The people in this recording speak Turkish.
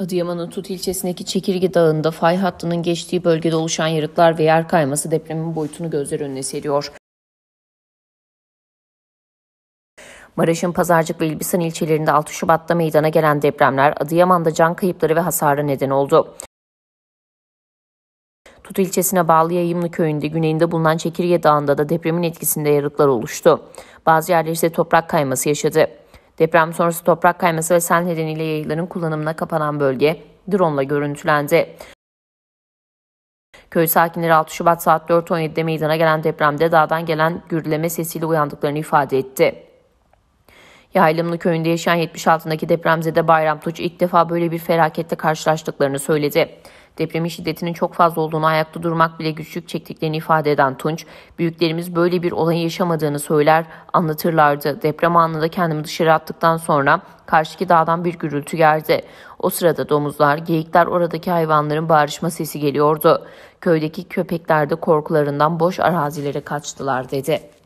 Adıyaman'ın Tut ilçesindeki Çekirge Dağı'nda fay hattının geçtiği bölgede oluşan yarıklar ve yer kayması depremin boyutunu gözler önüne seriyor. Maraş'ın Pazarcık ve İlbisan ilçelerinde 6 Şubat'ta meydana gelen depremler Adıyaman'da can kayıpları ve hasara neden oldu. Tut ilçesine bağlı Yayımlı köyünde güneyinde bulunan Çekirge Dağı'nda da depremin etkisinde yarıklar oluştu. Bazı yerlerde ise toprak kayması yaşadı. Deprem sonrası toprak kayması ve sel nedeniyle yayıların kullanımına kapanan bölge drone ile görüntülendi. Köy sakinleri 6 Şubat saat 4.17'de meydana gelen depremde dağdan gelen gürleme sesiyle uyandıklarını ifade etti. Yaylımlı köyünde yaşayan 76'daki depremzede Bayram Tuç ilk defa böyle bir felakette karşılaştıklarını söyledi. Depremin şiddetinin çok fazla olduğunu ayakta durmak bile güçlük çektiklerini ifade eden Tunç, büyüklerimiz böyle bir olayı yaşamadığını söyler, anlatırlardı. Deprem anında kendimi dışarı attıktan sonra karşıki dağdan bir gürültü geldi. O sırada domuzlar, geyikler oradaki hayvanların bağırışma sesi geliyordu. Köydeki köpekler de korkularından boş arazilere kaçtılar dedi.